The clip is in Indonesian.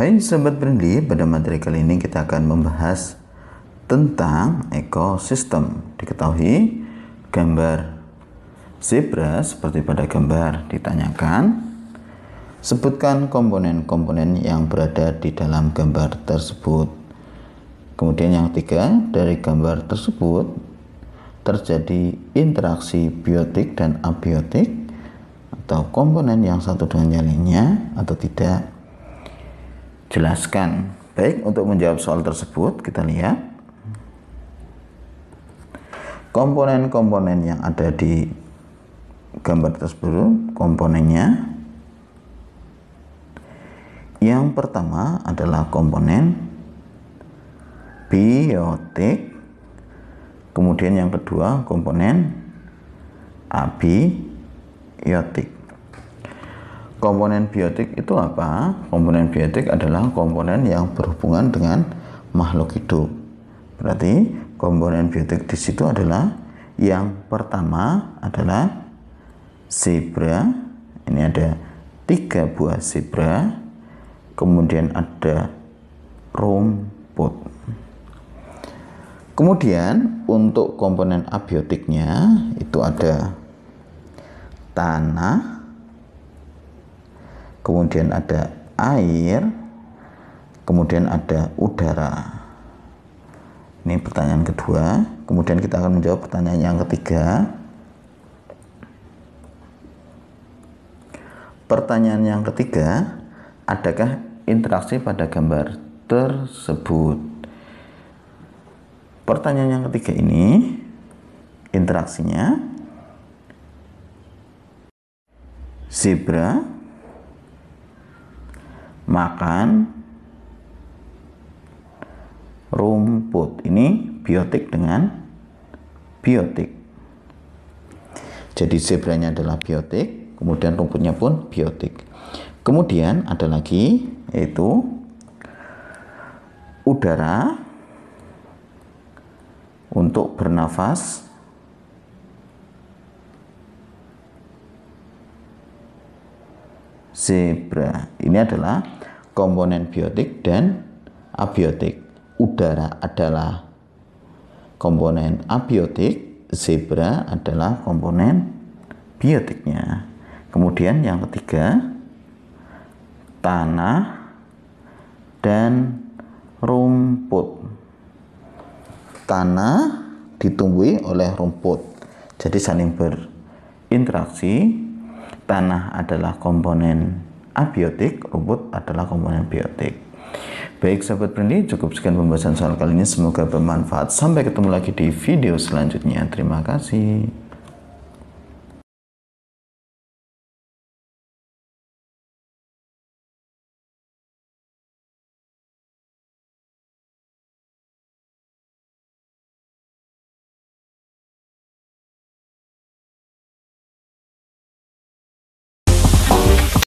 Hai sahabat Brandly, pada materi kali ini kita akan membahas tentang ekosistem. Diketahui gambar zebra seperti pada gambar ditanyakan sebutkan komponen-komponen yang berada di dalam gambar tersebut. Kemudian yang ketiga, dari gambar tersebut terjadi interaksi biotik dan abiotik atau komponen yang satu dengan yang lainnya atau tidak jelaskan. Baik, untuk menjawab soal tersebut kita lihat komponen-komponen yang ada di gambar tersebut komponennya yang pertama adalah komponen biotik kemudian yang kedua komponen abiotik komponen biotik itu apa? Komponen biotik adalah komponen yang berhubungan dengan makhluk hidup. Berarti komponen biotik di situ adalah yang pertama adalah zebra. Ini ada tiga buah zebra. Kemudian ada rumput. Kemudian untuk komponen abiotiknya itu ada tanah, kemudian ada air, kemudian ada udara. Ini pertanyaan kedua. Kemudian kita akan menjawab pertanyaan yang ketiga. Pertanyaan yang ketiga, adakah interaksi pada gambar tersebut? Pertanyaan yang ketiga ini interaksinya zebra makan rumput. Ini biotik dengan biotik. Jadi zebranya adalah biotik, kemudian rumputnya pun biotik. Kemudian ada lagi yaitu udara untuk bernafas zebra. Ini adalah komponen biotik dan abiotik. Udara adalah komponen abiotik, zebra adalah komponen biotiknya. Kemudian yang ketiga, tanah dan rumput. Tanah ditumbuhi oleh rumput. Jadi saling berinteraksi tanah adalah komponen abiotik, rumput adalah komponen biotik. Baik sahabat Brandi, cukup sekian pembahasan soal kali ini. Semoga bermanfaat. Sampai ketemu lagi di video selanjutnya. Terima kasih.